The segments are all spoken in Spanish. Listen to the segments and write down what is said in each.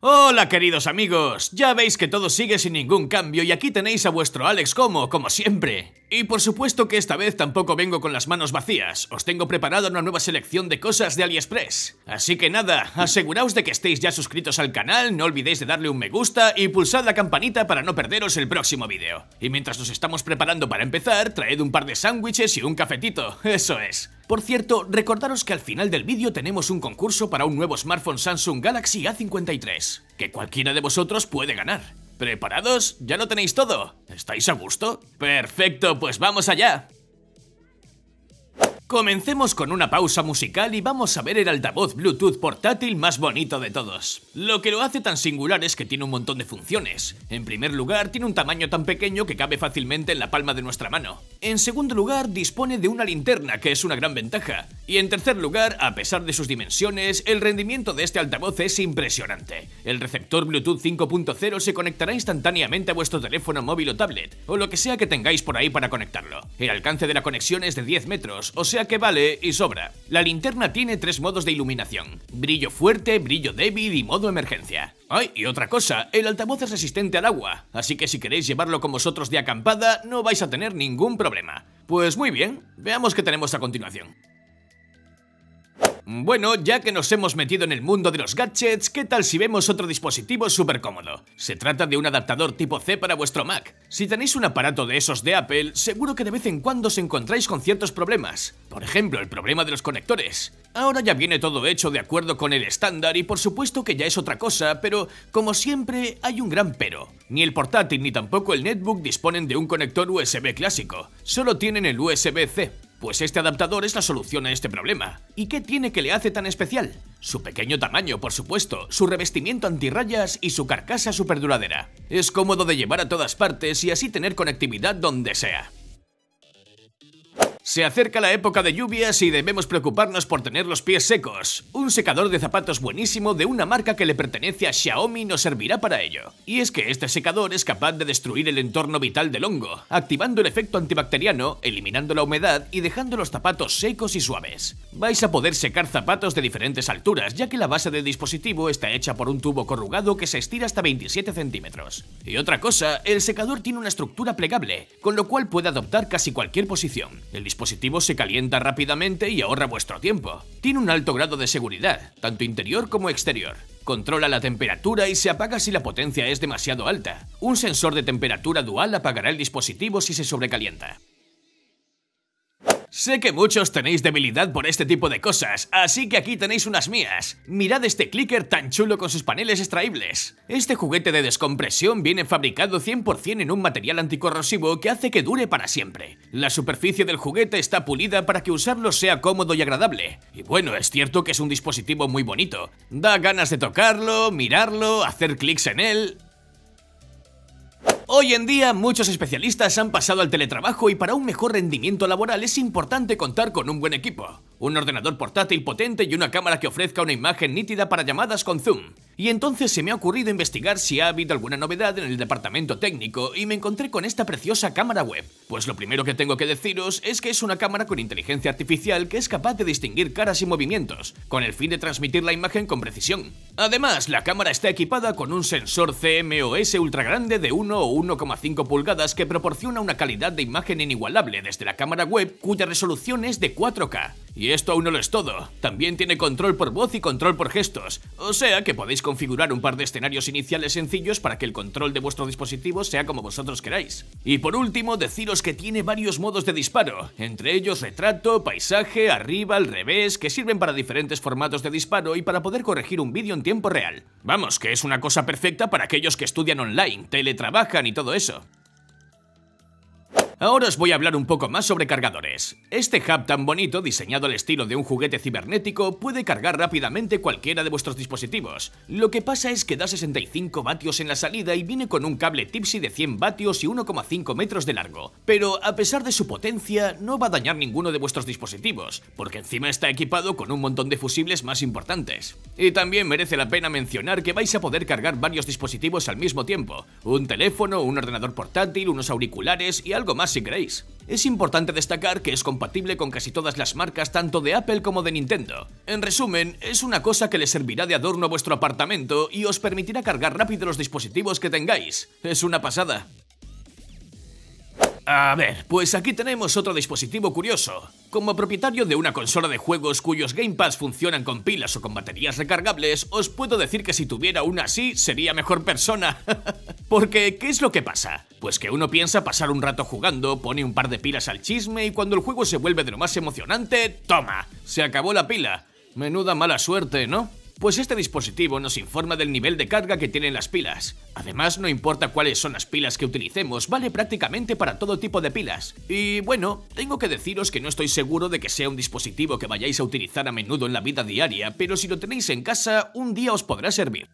Hola queridos amigos, ya veis que todo sigue sin ningún cambio y aquí tenéis a vuestro Alex como, como siempre. Y por supuesto que esta vez tampoco vengo con las manos vacías, os tengo preparada una nueva selección de cosas de AliExpress. Así que nada, aseguraos de que estéis ya suscritos al canal, no olvidéis de darle un me gusta y pulsad la campanita para no perderos el próximo vídeo. Y mientras nos estamos preparando para empezar, traed un par de sándwiches y un cafetito, eso es. Por cierto, recordaros que al final del vídeo tenemos un concurso para un nuevo smartphone Samsung Galaxy A53, que cualquiera de vosotros puede ganar. ¿Preparados? ¿Ya lo tenéis todo? ¿Estáis a gusto? Perfecto, pues vamos allá. Comencemos con una pausa musical y vamos a ver el altavoz Bluetooth portátil más bonito de todos. Lo que lo hace tan singular es que tiene un montón de funciones. En primer lugar, tiene un tamaño tan pequeño que cabe fácilmente en la palma de nuestra mano. En segundo lugar, dispone de una linterna, que es una gran ventaja. Y en tercer lugar, a pesar de sus dimensiones, el rendimiento de este altavoz es impresionante. El receptor Bluetooth 5.0 se conectará instantáneamente a vuestro teléfono móvil o tablet, o lo que sea que tengáis por ahí para conectarlo. El alcance de la conexión es de 10 metros, o sea que vale y sobra. La linterna tiene tres modos de iluminación, brillo fuerte, brillo débil y modo emergencia. Ay, y otra cosa, el altavoz es resistente al agua, así que si queréis llevarlo con vosotros de acampada no vais a tener ningún problema. Pues muy bien, veamos qué tenemos a continuación. Bueno, ya que nos hemos metido en el mundo de los gadgets, ¿qué tal si vemos otro dispositivo súper cómodo? Se trata de un adaptador tipo C para vuestro Mac. Si tenéis un aparato de esos de Apple, seguro que de vez en cuando os encontráis con ciertos problemas. Por ejemplo, el problema de los conectores. Ahora ya viene todo hecho de acuerdo con el estándar y por supuesto que ya es otra cosa, pero como siempre hay un gran pero. Ni el portátil ni tampoco el netbook disponen de un conector USB clásico, solo tienen el USB-C. Pues este adaptador es la solución a este problema. ¿Y qué tiene que le hace tan especial? Su pequeño tamaño, por supuesto, su revestimiento antirrayas y su carcasa duradera. Es cómodo de llevar a todas partes y así tener conectividad donde sea. Se acerca la época de lluvias y debemos preocuparnos por tener los pies secos. Un secador de zapatos buenísimo de una marca que le pertenece a Xiaomi nos servirá para ello. Y es que este secador es capaz de destruir el entorno vital del hongo, activando el efecto antibacteriano, eliminando la humedad y dejando los zapatos secos y suaves. Vais a poder secar zapatos de diferentes alturas, ya que la base del dispositivo está hecha por un tubo corrugado que se estira hasta 27 centímetros. Y otra cosa, el secador tiene una estructura plegable, con lo cual puede adoptar casi cualquier posición. El dispositivo se calienta rápidamente y ahorra vuestro tiempo. Tiene un alto grado de seguridad, tanto interior como exterior. Controla la temperatura y se apaga si la potencia es demasiado alta. Un sensor de temperatura dual apagará el dispositivo si se sobrecalienta. Sé que muchos tenéis debilidad por este tipo de cosas, así que aquí tenéis unas mías. Mirad este clicker tan chulo con sus paneles extraíbles. Este juguete de descompresión viene fabricado 100% en un material anticorrosivo que hace que dure para siempre. La superficie del juguete está pulida para que usarlo sea cómodo y agradable. Y bueno, es cierto que es un dispositivo muy bonito. Da ganas de tocarlo, mirarlo, hacer clics en él... Hoy en día muchos especialistas han pasado al teletrabajo y para un mejor rendimiento laboral es importante contar con un buen equipo un ordenador portátil potente y una cámara que ofrezca una imagen nítida para llamadas con zoom. Y entonces se me ha ocurrido investigar si ha habido alguna novedad en el departamento técnico y me encontré con esta preciosa cámara web. Pues lo primero que tengo que deciros es que es una cámara con inteligencia artificial que es capaz de distinguir caras y movimientos, con el fin de transmitir la imagen con precisión. Además, la cámara está equipada con un sensor CMOS ultra grande de 1 o 1,5 pulgadas que proporciona una calidad de imagen inigualable desde la cámara web cuya resolución es de 4K. Y y esto aún no lo es todo, también tiene control por voz y control por gestos, o sea que podéis configurar un par de escenarios iniciales sencillos para que el control de vuestro dispositivo sea como vosotros queráis. Y por último, deciros que tiene varios modos de disparo, entre ellos retrato, paisaje, arriba, al revés, que sirven para diferentes formatos de disparo y para poder corregir un vídeo en tiempo real. Vamos, que es una cosa perfecta para aquellos que estudian online, teletrabajan y todo eso. Ahora os voy a hablar un poco más sobre cargadores. Este hub tan bonito, diseñado al estilo de un juguete cibernético, puede cargar rápidamente cualquiera de vuestros dispositivos. Lo que pasa es que da 65 vatios en la salida y viene con un cable Tipsy de 100 vatios y 1,5 metros de largo. Pero a pesar de su potencia, no va a dañar ninguno de vuestros dispositivos, porque encima está equipado con un montón de fusibles más importantes. Y también merece la pena mencionar que vais a poder cargar varios dispositivos al mismo tiempo, un teléfono, un ordenador portátil, unos auriculares y algo más si queréis. Es importante destacar que es compatible con casi todas las marcas tanto de Apple como de Nintendo. En resumen, es una cosa que le servirá de adorno a vuestro apartamento y os permitirá cargar rápido los dispositivos que tengáis. Es una pasada. A ver, pues aquí tenemos otro dispositivo curioso. Como propietario de una consola de juegos cuyos gamepads funcionan con pilas o con baterías recargables, os puedo decir que si tuviera una así, sería mejor persona. Porque, ¿qué es lo que pasa? Pues que uno piensa pasar un rato jugando, pone un par de pilas al chisme y cuando el juego se vuelve de lo más emocionante, ¡toma! Se acabó la pila. Menuda mala suerte, ¿no? Pues este dispositivo nos informa del nivel de carga que tienen las pilas. Además, no importa cuáles son las pilas que utilicemos, vale prácticamente para todo tipo de pilas. Y bueno, tengo que deciros que no estoy seguro de que sea un dispositivo que vayáis a utilizar a menudo en la vida diaria, pero si lo tenéis en casa, un día os podrá servir.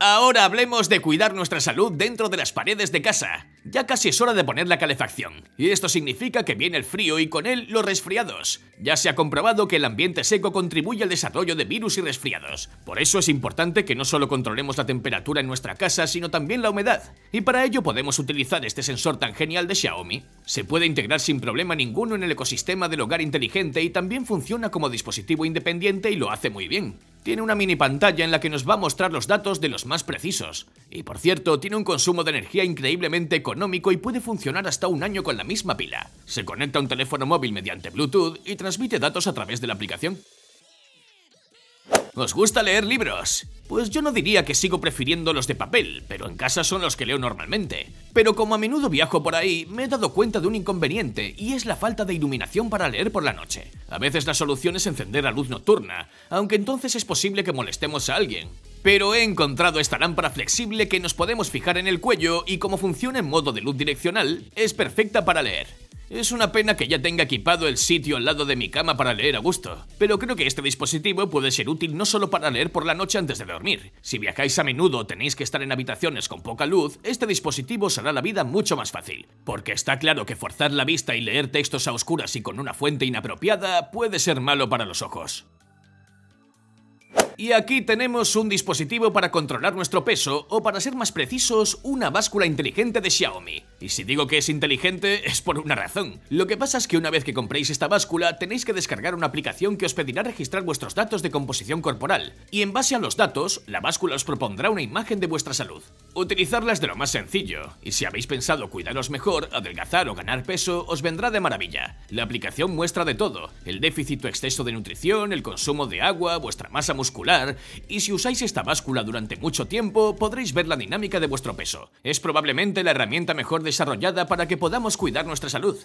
Ahora hablemos de cuidar nuestra salud dentro de las paredes de casa. Ya casi es hora de poner la calefacción, y esto significa que viene el frío y con él los resfriados. Ya se ha comprobado que el ambiente seco contribuye al desarrollo de virus y resfriados. Por eso es importante que no solo controlemos la temperatura en nuestra casa, sino también la humedad. Y para ello podemos utilizar este sensor tan genial de Xiaomi. Se puede integrar sin problema ninguno en el ecosistema del hogar inteligente y también funciona como dispositivo independiente y lo hace muy bien. Tiene una mini pantalla en la que nos va a mostrar los datos de los más precisos. Y por cierto, tiene un consumo de energía increíblemente con y puede funcionar hasta un año con la misma pila. Se conecta a un teléfono móvil mediante Bluetooth y transmite datos a través de la aplicación. ¿Os gusta leer libros? Pues yo no diría que sigo prefiriendo los de papel, pero en casa son los que leo normalmente. Pero como a menudo viajo por ahí, me he dado cuenta de un inconveniente y es la falta de iluminación para leer por la noche. A veces la solución es encender la luz nocturna, aunque entonces es posible que molestemos a alguien. Pero he encontrado esta lámpara flexible que nos podemos fijar en el cuello y como funciona en modo de luz direccional, es perfecta para leer. Es una pena que ya tenga equipado el sitio al lado de mi cama para leer a gusto, pero creo que este dispositivo puede ser útil no solo para leer por la noche antes de dormir. Si viajáis a menudo o tenéis que estar en habitaciones con poca luz, este dispositivo os hará la vida mucho más fácil, porque está claro que forzar la vista y leer textos a oscuras y con una fuente inapropiada puede ser malo para los ojos. Y aquí tenemos un dispositivo para controlar nuestro peso o para ser más precisos, una báscula inteligente de Xiaomi. Y si digo que es inteligente es por una razón. Lo que pasa es que una vez que compréis esta báscula tenéis que descargar una aplicación que os pedirá registrar vuestros datos de composición corporal. Y en base a los datos, la báscula os propondrá una imagen de vuestra salud. Utilizarla es de lo más sencillo, y si habéis pensado cuidaros mejor, adelgazar o ganar peso, os vendrá de maravilla. La aplicación muestra de todo, el déficit o exceso de nutrición, el consumo de agua, vuestra masa muscular, y si usáis esta báscula durante mucho tiempo podréis ver la dinámica de vuestro peso. Es probablemente la herramienta mejor desarrollada para que podamos cuidar nuestra salud.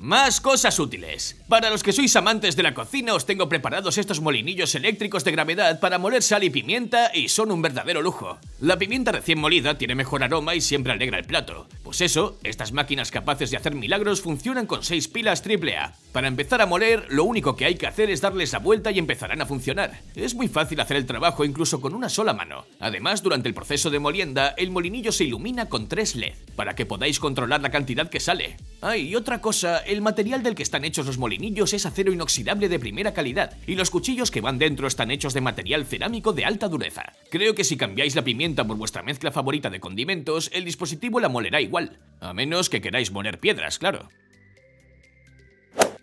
Más cosas útiles. Para los que sois amantes de la cocina, os tengo preparados estos molinillos eléctricos de gravedad para moler sal y pimienta y son un verdadero lujo. La pimienta recién molida tiene mejor aroma y siempre alegra el plato. Pues eso, estas máquinas capaces de hacer milagros funcionan con 6 pilas AAA. Para empezar a moler, lo único que hay que hacer es darles la vuelta y empezarán a funcionar. Es muy fácil hacer el trabajo incluso con una sola mano. Además, durante el proceso de molienda, el molinillo se ilumina con 3 LED, para que podáis controlar la cantidad que sale. Ah, y otra cosa, el material del que están hechos los molinillos es acero inoxidable de primera calidad, y los cuchillos que van dentro están hechos de material cerámico de alta dureza. Creo que si cambiáis la pimienta por vuestra mezcla favorita de condimentos, el dispositivo la molerá igual, a menos que queráis moler piedras, claro.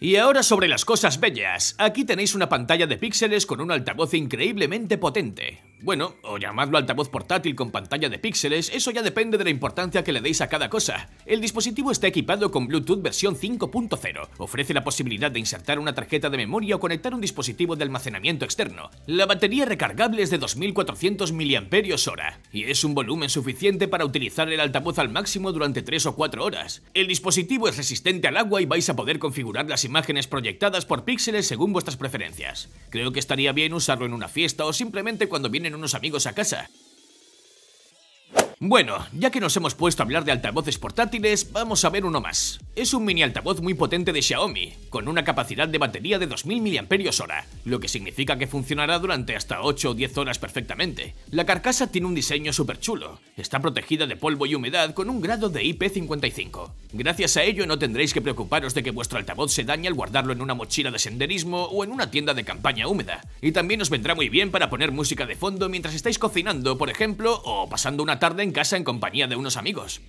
Y ahora sobre las cosas bellas. Aquí tenéis una pantalla de píxeles con un altavoz increíblemente potente. Bueno, o llamadlo altavoz portátil con pantalla de píxeles, eso ya depende de la importancia que le deis a cada cosa. El dispositivo está equipado con Bluetooth versión 5.0. Ofrece la posibilidad de insertar una tarjeta de memoria o conectar un dispositivo de almacenamiento externo. La batería recargable es de 2400 mAh y es un volumen suficiente para utilizar el altavoz al máximo durante 3 o 4 horas. El dispositivo es resistente al agua y vais a poder configurar las imágenes proyectadas por píxeles según vuestras preferencias. Creo que estaría bien usarlo en una fiesta o simplemente cuando vienen unos amigos a casa. Bueno, ya que nos hemos puesto a hablar de altavoces portátiles, vamos a ver uno más. Es un mini altavoz muy potente de Xiaomi, con una capacidad de batería de 2000 mAh, lo que significa que funcionará durante hasta 8 o 10 horas perfectamente. La carcasa tiene un diseño súper chulo, está protegida de polvo y humedad con un grado de IP55. Gracias a ello no tendréis que preocuparos de que vuestro altavoz se dañe al guardarlo en una mochila de senderismo o en una tienda de campaña húmeda, y también os vendrá muy bien para poner música de fondo mientras estáis cocinando, por ejemplo, o pasando una tarde en casa en compañía de unos amigos.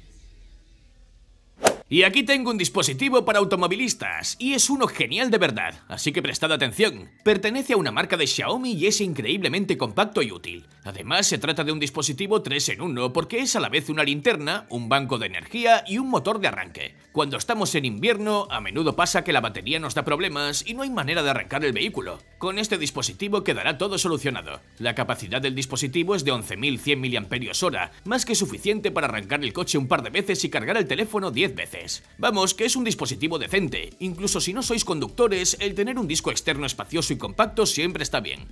Y aquí tengo un dispositivo para automovilistas, y es uno genial de verdad, así que prestad atención. Pertenece a una marca de Xiaomi y es increíblemente compacto y útil. Además, se trata de un dispositivo 3 en 1 porque es a la vez una linterna, un banco de energía y un motor de arranque. Cuando estamos en invierno, a menudo pasa que la batería nos da problemas y no hay manera de arrancar el vehículo. Con este dispositivo quedará todo solucionado. La capacidad del dispositivo es de 11.100 mAh, más que suficiente para arrancar el coche un par de veces y cargar el teléfono 10 veces. Vamos, que es un dispositivo decente. Incluso si no sois conductores, el tener un disco externo espacioso y compacto siempre está bien.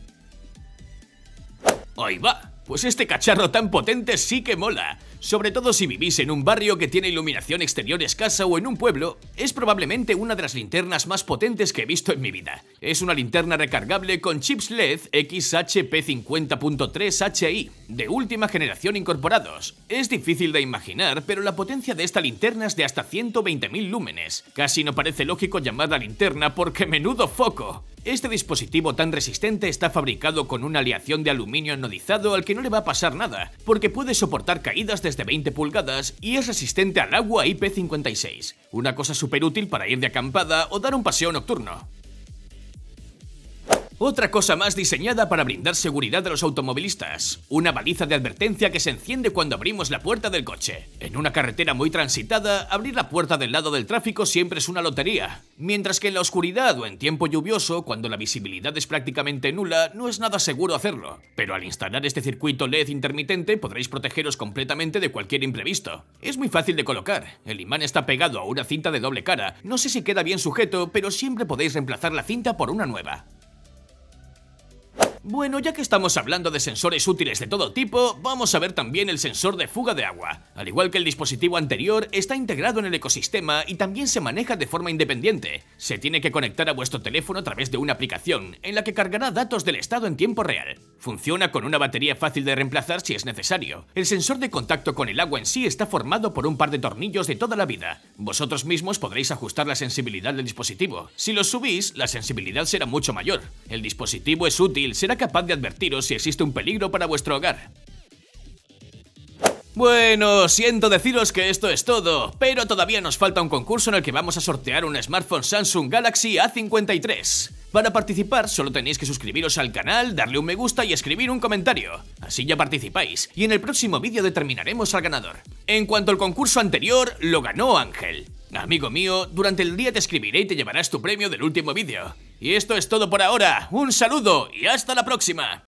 ¡Ahí va! Pues este cacharro tan potente sí que mola. Sobre todo si vivís en un barrio que tiene iluminación exterior escasa o en un pueblo, es probablemente una de las linternas más potentes que he visto en mi vida. Es una linterna recargable con chips LED XHP50.3 HI, de última generación incorporados. Es difícil de imaginar, pero la potencia de esta linterna es de hasta 120.000 lúmenes. Casi no parece lógico llamarla linterna porque menudo foco. Este dispositivo tan resistente está fabricado con una aleación de aluminio anodizado al que no le va a pasar nada, porque puede soportar caídas desde 20 pulgadas y es resistente al agua IP56, una cosa súper útil para ir de acampada o dar un paseo nocturno. Otra cosa más diseñada para brindar seguridad a los automovilistas. Una baliza de advertencia que se enciende cuando abrimos la puerta del coche. En una carretera muy transitada, abrir la puerta del lado del tráfico siempre es una lotería. Mientras que en la oscuridad o en tiempo lluvioso, cuando la visibilidad es prácticamente nula, no es nada seguro hacerlo. Pero al instalar este circuito LED intermitente podréis protegeros completamente de cualquier imprevisto. Es muy fácil de colocar. El imán está pegado a una cinta de doble cara. No sé si queda bien sujeto, pero siempre podéis reemplazar la cinta por una nueva. Bueno, ya que estamos hablando de sensores útiles de todo tipo, vamos a ver también el sensor de fuga de agua. Al igual que el dispositivo anterior, está integrado en el ecosistema y también se maneja de forma independiente. Se tiene que conectar a vuestro teléfono a través de una aplicación, en la que cargará datos del estado en tiempo real. Funciona con una batería fácil de reemplazar si es necesario. El sensor de contacto con el agua en sí está formado por un par de tornillos de toda la vida. Vosotros mismos podréis ajustar la sensibilidad del dispositivo. Si lo subís, la sensibilidad será mucho mayor. El dispositivo es útil, será capaz de advertiros si existe un peligro para vuestro hogar. Bueno, siento deciros que esto es todo, pero todavía nos falta un concurso en el que vamos a sortear un smartphone Samsung Galaxy A53. Para participar solo tenéis que suscribiros al canal, darle un me gusta y escribir un comentario. Así ya participáis y en el próximo vídeo determinaremos al ganador. En cuanto al concurso anterior, lo ganó Ángel. Amigo mío, durante el día te escribiré y te llevarás tu premio del último vídeo. Y esto es todo por ahora, un saludo y hasta la próxima.